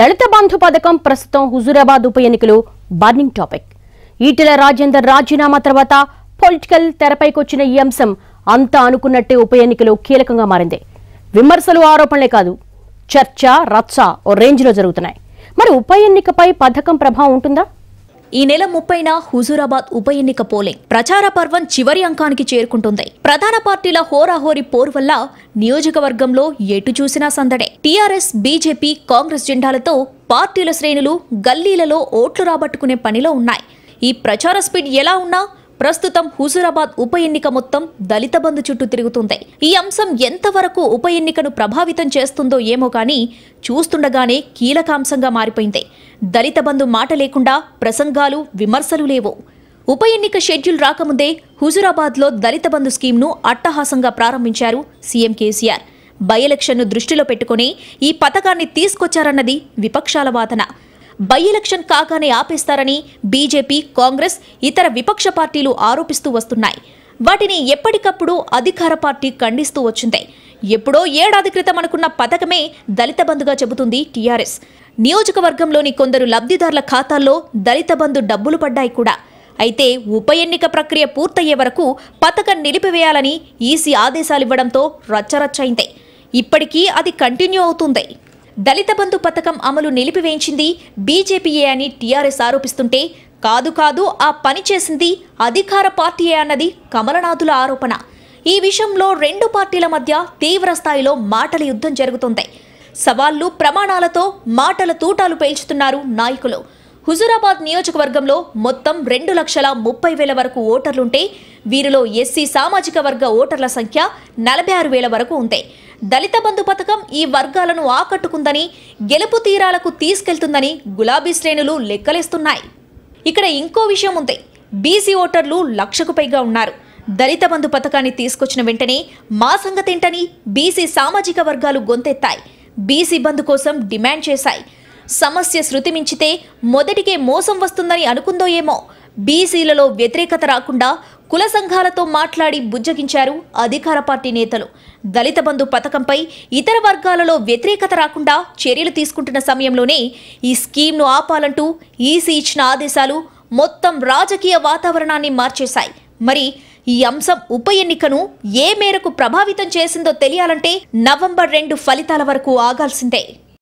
దళిత బంధు పథకం ప్రస్తుతం హుజూరాబాద్ ఉప ఎన్నికలు బర్నింగ్ టాపిక్ ఈటెల రాజేందర్ రాజీనామా తర్వాత పొలిటికల్ తెరపైకి వచ్చిన ఈ అంశం అంతా అనుకున్నట్టే ఉప ఎన్నికలు కీలకంగా మారింది విమర్శలు ఆరోపణలే కాదు చర్చ రచ్చ ఓ రేంజ్లో జరుగుతున్నాయి మరి ఉప ఎన్నికపై పథకం ప్రభావం ఉంటుందా ఈ నెల ముప్పైన హుజూరాబాద్ ఉప ఎన్నిక పోలింగ్ ప్రచార పర్వం చివరి అంకానికి చేరుకుంటుంది ప్రధాన పార్టీల హోరాహోరి పోర్ వల్ల నియోజకవర్గంలో ఎటు చూసినా సందడే టీఆర్ఎస్ బీజేపీ కాంగ్రెస్ జెండాలతో పార్టీల శ్రేణులు గల్లీలలో ఓట్లు రాబట్టుకునే పనిలో ఉన్నాయి ఈ ప్రచార స్పీడ్ ఎలా ఉన్నా ప్రస్తుతం హుజూరాబాద్ ఉప ఎన్నిక మొత్తం దళిత బంధు చుట్టూ తిరుగుతుంది ఈ అంశం ఎంతవరకు ఉప ఎన్నికను ప్రభావితం చేస్తుందో ఏమో కానీ చూస్తుండగానే కీలకాంశంగా మారిపోయింది దళిత బంధు మాట లేకుండా ప్రసంగాలు విమర్శలు లేవు ఉప ఎన్నిక షెడ్యూల్ రాకముందే హుజురాబాద్లో దళిత బంధు స్కీమ్ను అట్టహాసంగా ప్రారంభించారు సీఎం కేసీఆర్ బై దృష్టిలో పెట్టుకుని ఈ పథకాన్ని తీసుకొచ్చారన్నది విపక్షాల వాదన బై ఎలక్షన్ కాగానే ఆపేస్తారని బీజేపీ కాంగ్రెస్ ఇతర విపక్ష పార్టీలు ఆరోపిస్తూ వస్తున్నాయి వాటిని ఎప్పటికప్పుడు అధికార పార్టీ ఖండిస్తూ వచ్చింది ఎప్పుడో ఏడాది క్రితం అనుకున్న పథకమే దళిత బంధుగా చెబుతుంది టీఆర్ఎస్ నియోజకవర్గంలోని కొందరు లబ్ధిదారుల ఖాతాల్లో దళిత బంధు డబ్బులు పడ్డాయి కూడా అయితే ఉప ఎన్నిక ప్రక్రియ పూర్తయ్యే వరకు పథకం నిలిపివేయాలని ఈసీ ఆదేశాలివ్వడంతో రచ్చరచ్చైంది ఇప్పటికీ అది కంటిన్యూ అవుతుంది దళిత బంధు పథకం అమలు నిలిపివేయించింది బీజేపీయే అని టీఆర్ఎస్ ఆరోపిస్తుంటే కాదు కాదు ఆ పని చేసింది అధికార పార్టీయే అన్నది కమలనాథుల ఆరోపణ ఈ విషయంలో రెండు పార్టీల మధ్య తీవ్ర స్థాయిలో మాటల యుద్ధం జరుగుతుంది సవాళ్లు ప్రమాణాలతో మాటల తూటాలు పేల్చుతున్నారు నాయకులు హుజూరాబాద్ నియోజకవర్గంలో మొత్తం రెండు లక్షల ముప్పై వేల వరకు ఓటర్లుంటే వీరిలో ఎస్సీ సామాజిక వర్గ ఓటర్ల సంఖ్య నలభై ఆరు వేల వరకు ఉంది దళిత బంధు పథకం ఈ వర్గాలను ఆకట్టుకుందని గెలుపు తీరాలకు తీసుకెళ్తుందని గులాబీ శ్రేణులు లెక్కలేస్తున్నాయి ఇక్కడ ఇంకో విషయం ఉంది బీసీ ఓటర్లు లక్షకు పైగా ఉన్నారు దళిత బంధు పథకాన్ని తీసుకొచ్చిన వెంటనే మా సంగతేంటని బీసీ సామాజిక వర్గాలు గొంతెత్తాయి బీసీ బంధు కోసం డిమాండ్ చేశాయి సమస్య శృతి మించితే మొదటికే మోసం వస్తుందని అనుకుందో ఏమో బీసీలలో వ్యతిరేకత రాకుండా కుల సంఘాలతో మాట్లాడి బుజ్జగించారు అధికార పార్టీ నేతలు దళిత బంధు పథకంపై ఇతర వర్గాలలో వ్యతిరేకత రాకుండా చర్యలు తీసుకుంటున్న సమయంలోనే ఈ స్కీమ్ను ఆపాలంటూ ఈసీ ఇచ్చిన ఆదేశాలు మొత్తం రాజకీయ వాతావరణాన్ని మార్చేశాయి మరి ఈ అంశం ఉప ఎన్నికను ఏ మేరకు ప్రభావితం చేసిందో తెలియాలంటే నవంబర్ రెండు ఫలితాల వరకు ఆగాల్సిందే